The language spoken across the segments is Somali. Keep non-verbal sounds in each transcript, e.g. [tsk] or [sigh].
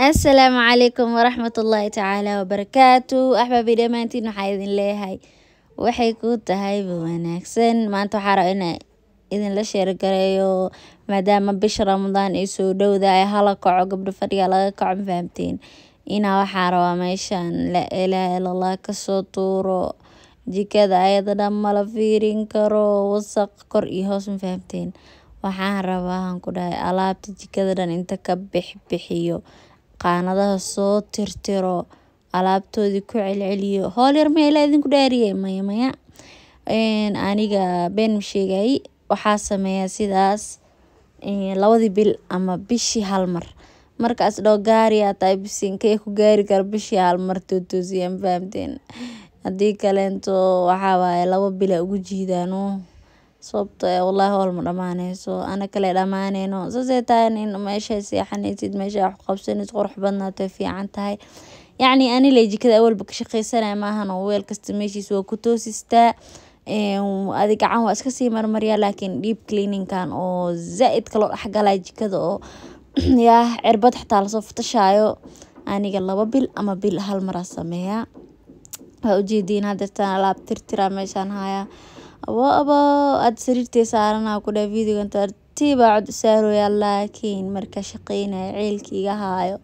assalaamu calaykum waraxmatullaahi tacaala wabarakaatu axbaabi dhammaantiin waxaa idin leeyahay waxay ku tahayba wanaagsan maanta waxaa raba ina idinla sheergareeyo maadaama bisha ramadaan ay soo dhowdahay hala kaco gabdho fadhiga laga kaco mafahamteen inaa waxaa rabaa meeshaan laa ilaaha ilallah kasoo tuuro jikada ayada dhan mala fiirin karo wasaq kor iyo hoos mafahamteen waxaan rabaa aan ku dhahay alaabta jikada dhan inta ka bixbixiyo qaanadaha soo tirtiro alaabtoodii ku celceliyo hool yar maya ilaa idinku dhaariye maya maya aniga been ma waxaa sameeya sidaas labadii bil ama bishii hal mar markaas dho gaari aa tahay ku gaari karo bishii hal mar toosiyaan fahamteen haddii kaleeto waxaa waaye laba bil ugu jiidaan sababto ee wallahi howl dhamaaneyso ana kale dhamaaneyno saasey tahay in meeshay seexanaysid meesha wax qabsanaysid qurux badnaatay fiican tahay yacni aniley jikada awalba ka shaqeysanaya maahan weel kasta meeshiis waa ku toosistaa adi gacan waa iska sii marmaryaa laakiin deep cleaninkan oo zaa-idka loo dhexgalaya jikada oo [clears throat] yaah cirbad xitaa lasoo fatashaayo aniga laba bil ama bil hal maraa sameeyaa waa ujeediin hadeertaan alaab tirtiraa meeshaan hayaa abo abo aad sarirte saarana kudhaha videogan tartiib cod usaaroya laakiin marka shaqeynaya ceelka iga haayo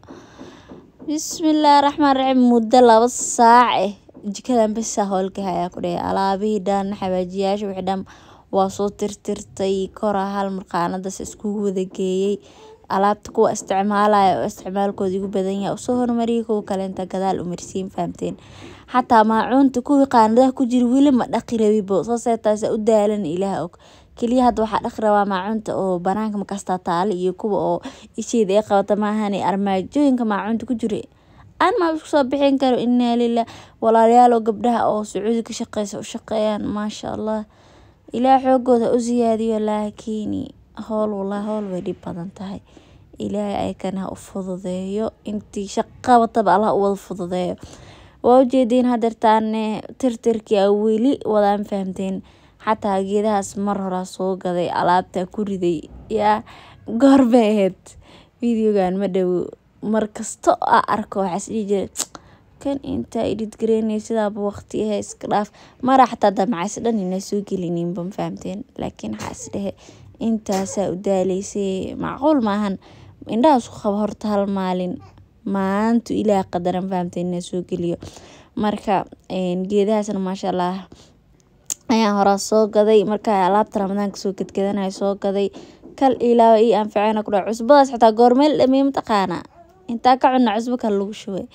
bismillaahi raxmaan raxiim muddo laba saac eh jikadan besa hoolka ku dhahay alaabihii dhan xabaajiyaasha wixii dhan waa soo tirtirtay koraa hal marqaanadas iskugu wada geeyey alaabta kuwa isticmalaya oo isticmalkoda igu badan yahay uso kuwa kalenta gadal umarsiin fahamteen xata macunta kuwi qanadaha kujiro wali madaqi rawibo soseta saa udaalani ilah og kaliya hada waxaa daqi rabaa macunta oo bananka markasta taala iyo kuwa oo isheyda ay qawato maahane armajoyinka macunta kujiro an maba iskuso bixin karo ina lilahi walaalayaalow gabdaha oo sacuudi kashaqeyso ushaqeeyan masha allah ilahay xoogoda ha usiyaadiyo lakini howl walahi howl wey dhib badan tahay ilaahay ayakana ha u fududeeyo intii shaqa wataba allah u wada fududeeyo waa ujeediin hadeertaane tirtirkii a weli wadaan fahamteen xataa geedahaas mar horaa soo gaday alaabtaa ku riday yaa goorbay aheyd videogan ma dhowo markasto a arko waxaas dhihi jira [tsk] kan intaa idhidgareynay sidaaba waqti ahe iska dhaaf mara xataa damacas inaa soo geliniinba ma fahamteen laakiin waxaa is intaasaa u daaleysay macquul maahan indhaha isku qaba horta hal maalin maantu ilaah qadaran fahamta inaa soo geliyo marka geedahaasna maasha allah ayaan horaa soo gaday marka alaabta ramadaanka soo gadgadanayo soo gaday kal ilaawa ii anficayna ku dhaca cusbadaas xataa goormeel dhamey mataqaanaa intaa ka cunna cusbo kale lagu shubay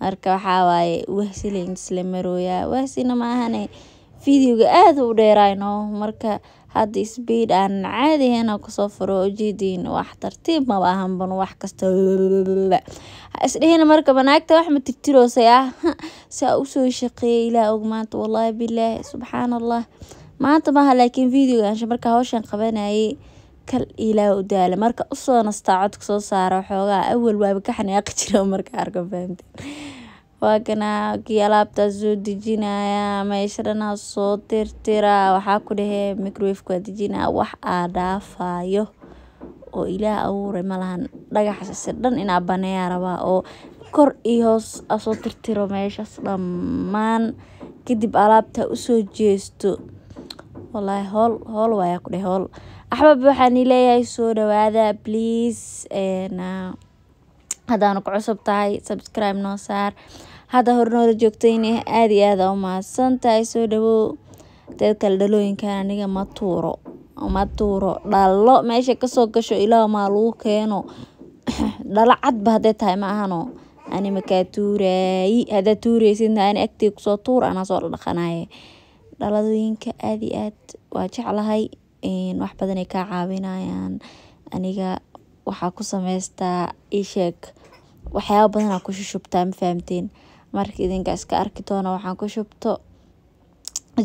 marka waxaa waaye wahsileyn isla marooyaa wahsina ma ahane aada u dheerayno marka hada speed aan caadi ahayn aan kusoo furo ujeediin wax tartiib maba ahan ban wax kasta ha isdhehina marka banaagta wax ma tirtiroosay ah [laughs] saa usoo shaqeeyay ilaa og maanta wallaahi bilaahi subxaan allah maanta maaha laakiin videogaasha marka hawshan qabanayay kal ilaa u daala marka usoo nastaa codka soo saara waxoogaa awal waaba kaxanaaqi jira marka arka fahamteen Waagana ki alabta sodajinaya mesha dhan aa soo tirtira waxaa kudehe microwave aa dajina,wax aa daafayo oo Ilah abuure malahan,dhagaxaas dhan inaa bane oo kor iyo hoos aa soo tirtiro meshas dhammaan,kadib alabta usoo jesto,walahi howl waye kudehe howl,axbab waxaan ileyahay soo dhawaada please haddaanu ku cusub tahay subscribe noo saar hadda hornoola joogtayna ah aada iyo aada u tahay soo dhawow teed kale dhalooyinkan aniga ma tuuro ma tuuro dhalo meesha kasoo gasho ilaaha maa lagu keeno [clears throat] dhalo cadba hadday tahay ma ahano ani makaa tuuraayi haddaad tuuraysidna ani agtay kusoo tuur anaa soo dhadhaqanaye dhaladooyinka aada iyo aad waa jeclahay wax badanay kaa caawinayaan aniga waxaa ku sameystaa isheeg waxyaaba badanaa ku shushubtaa ma fahamteen marka idinka iska arki doona waxaan ku shubto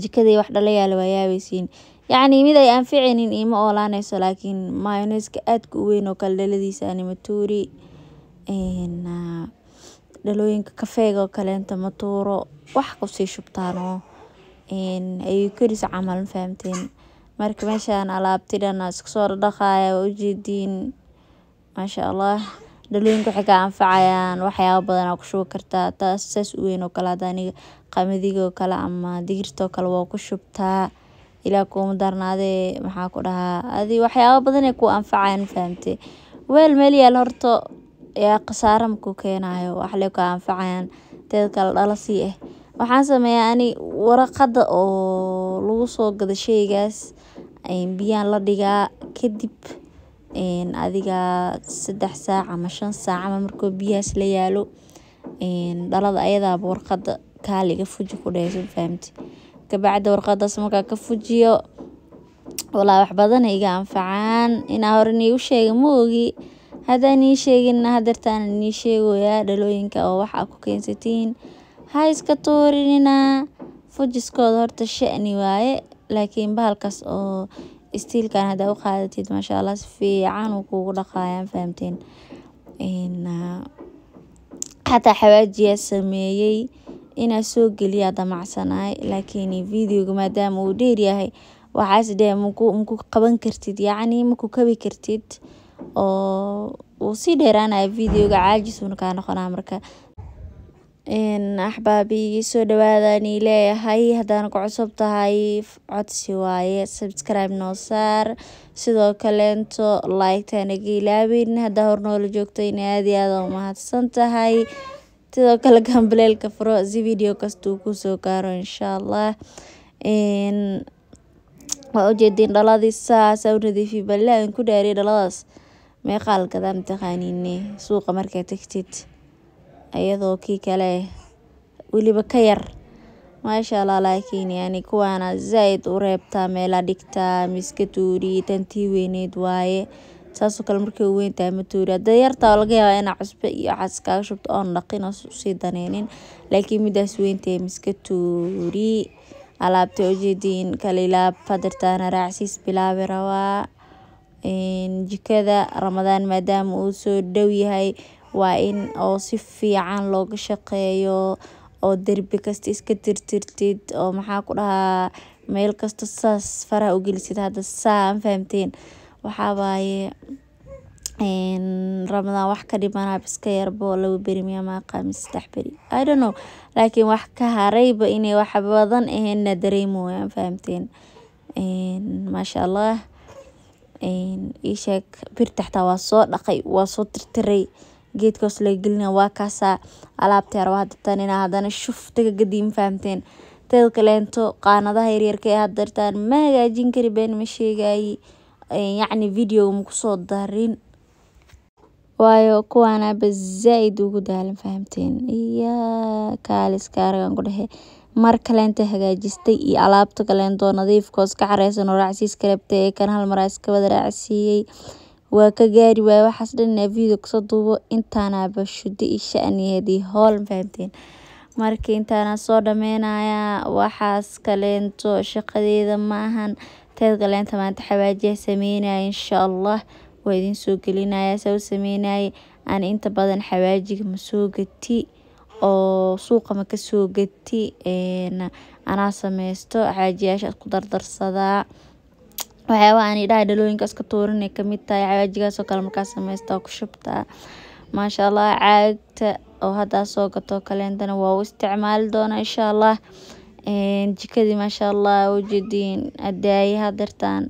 jikadii wax dhalayaala waa yaabaysiin yacni mid ay anficaynin iima oolaaneyso laakiin mayoneska aadka u weyn oo kale dhaladiisa animaturi ah, dhalooyinka kafeega oo kaleenta matuuro wax kusii shubtaano ayay koris camal ma fahamteen marka meeshaan alaabtidhan iskasoo dhaqaya waa ujeediin maasha allah dhalooyinka waxay ka anfacayaan waxyaaba badan aa kushubi kartaa taas saas u weyn oo kale hada aniga qamadiga oo kale ama digirta kale waa ku shubtaa ilaa kuuma darnaadee maxaa ku dhahaa adii waxyaaba badanay ku anfacayaan fahamte weel meel yaal horta yaa khasaara makuu keenayo waxlee kaa anfacayaan teeda kale dhalasi ah eh. waxaan sameeyaa ani waraqada oo lagu soo gado sheygaas ayan biyaan la dhigaa kadib adiga sadex saac ama shan saac camal markuu biyahas layaalo dhalada ayadaaba warqada kaali kafuji kudehe kabacdi warqadas markaa kafujiyo walaa wax badan iga anfacaan inaa hore niigu sheega ma ogi hadaan ii sheegina hadeertaan nii sheegoyaa dhalooyinka oo waxaa ku keensatiin ha iska tuurinina fujiskooda horta shani waaye laakiin bahalkaas oo stiilkan hadaa u qaadatid maasha allah si fiican uu kuugu dhaqaayaan fahamteen xataa ah, xawaajiyaa sameeyey inaa soo geliyaa damacsanaay laakiin videoga maadaama uu dheer yahay waxaas dheh maku qaban kartid yacni maku kabi kartid oo uu sii dheeraanaya ah videoga caajis uuna kaa noqonaa marka axbaabii soo dhawaada ani leeyahay haddaan ku cusub tahay codsi waaye subscribe noo saar sidoo kaleento like-ta naga ilaawin haddaa hor noola joogto in aad iyo aada u mahadsan tahay sidoo kale gambaleelka furo si video kastuu kusoo gaaro insha allah waa ujeediin dhaladii saasa u nadiifi balle aan ku dhaariy dhaladaas meeqaalgadaan taqaaniine suuqa markaa tegtid iyadoo kii kale weliba ka yar maasha maashaalla laakiin yani kuwaana zaaid u reebtaa meelaa dhigtaa miska tuuri tantii weyneed waaye saasoo kale markay u weyntahay ma tuuri hadda yartaa laga yaabaa inaa cusbe iyo waxaas kaaga shubto oon dhaqin oo usii daneynin laakiin midaas weyntahay miska tuuri alaabta ujeediin kalilaab fadirtaana raacsiis bilaabi rabaa jikada ramadaan maadaama uu soo dhow yahay waa in oo si fiican looga shaqeeyo oo derbi kasta iska tirtirtid oo maxaa ku dhahaa meel kasta saas faraha ugalisid hada saa mafahamteen fahamteen waaye ramadaan wax ka dhimana iska yarbo laba beri miya ma aqaani saddex beri i don't know laakiin wax ka harayba inay wax badan aheena dareemoya fahamteen maasha allah ii sheeg birta waa soo dhaqay waa soo tirtiray geedka hoos laga galinaya waa kaasa alabta ayaa rabaa hada tanina hadana shuftaga gadi mafahamteen teeda kaleeto qaanadaha yaryarka ee hada ma hagaajin kari been ma sheegayi yacni videoga makusoo darin waayo kuwaanaba zaaid ugu daalan fahamteen iya kaalis kaaragan ku dhehe mar kaleenta hagaajistay iyo alaabta kaleento nadiifkoos ka careysan oo raacsiis kalebta ee kan hal maraa iska wada raacsiiyey Wakagari waye waxas dhan inan video kasodubo duubo aa bashude ii sha'niyedi hool mafahanteen marki intan soo dhameynaya waxaas kaleento shaqadeyda maahan teed kaleeto manta xawaaji sameynaya insha Allah waa idin soo gelinaya saa u sameynaye ana inta badan xawaajiga masoo gati oo suuqa makasoo gati een anaa sameysto xawaajiyaasha isku dardarsadaa waxyaabaa aan idhaha dhalooyinka iska tuurin ay kamid tahay cawaajigaas oo kale markaa sameysta oo ku shubtaa maasha allah caagta oo haddaa soo gato kaleentana waa u isticmaali doonaa insha allah jikadii maasha allah ujeediin adaaye hadeertaan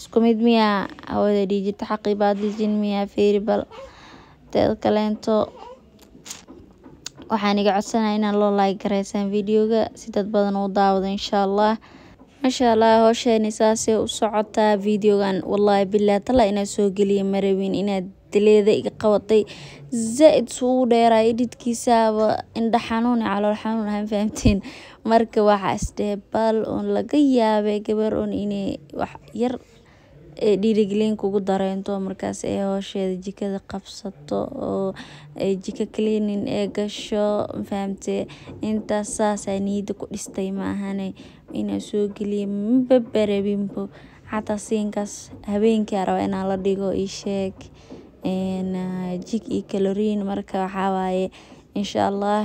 isku mid miyaa hawada dhiijita xaqii baadlijin miyaa fiiri teed kaleento waxaan iga codsanaya inaan loo laay gareysaan videoga si dad badan u daawado insha allah masha allah hoosheen saasee u socotaa videogan wallaahi bilaa tala inaa soo geliya marawin inaad dileeda iga qabatay zaa-id suugu dheeraay idhidkiisaaba indha xanuuni calool xanuun ahaan fahamteen marka waxaa isdhehe bal oon laga yaabay gabar oon inay wax yar ee dhiirigelin kugu dareento markaas ee howsheeda jikada qabsato oo ee jika cleaning ee gasho mafahamte intaas saas aa niyada kudistay maahane inaa soo galiye maba barawinbo xataa siinkaas habeenki aa rabaa inaa ladhigo ii sheeg ah, jik iyo kalorin marka waxaa waaye insha allah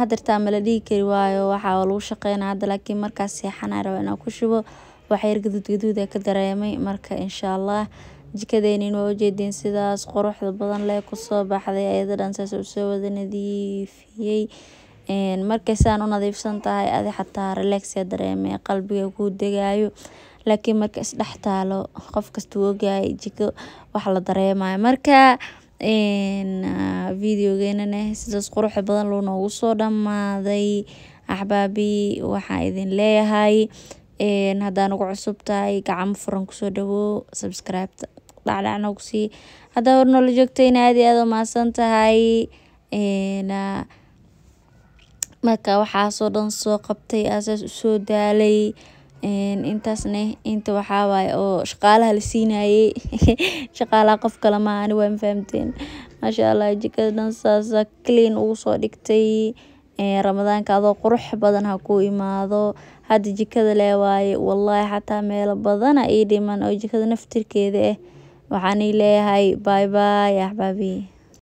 hada mala dhigi kari waayo waxaa waa lagu shaqeyna hada lakin markaa seexan aa rabaa inaa kushubo wax yar gadud gaduud ka dareemay marka insha allah waa ujeedin sidaas quruxda badan leh kusoo baxday ayadadhan saas usoo wada nadiifiyey markay saan u nadiifsan tahay adi xataa relaxya dareeme qalbiga kuu degaayo laakiin marka isdhex taalo qof kasta ogaay jiko wax la dareemayo marka ah, videogeynane sidaas quruxda badan loo soo dhamaaday axbaabi waxaa idin leeyahay hadaa ugu cusubtahay gacamo furan kusoo dhawoow sabscribeta dhacdhacna kusii haddaa hor noola joogtayna aada iyo aada umahadsan tahay ah, marka waxaasoo dhan soo qabtay aasaas usoo daalay intaasne inta waxaa waaye oo shaqaalaha la siinayey [laughs] shaqaalaha qof kale maaha ani waa mafahamteen maasha allah jikada dhan saasa clean ugu soo dhigtay ramadaanka adoo qurux badan ha ku imaado hada jikada lee waaye wallaahi xataa meelo badana ii dhiman oo jikada naftirkeeda eh waxan leyahay bye bye axbabi.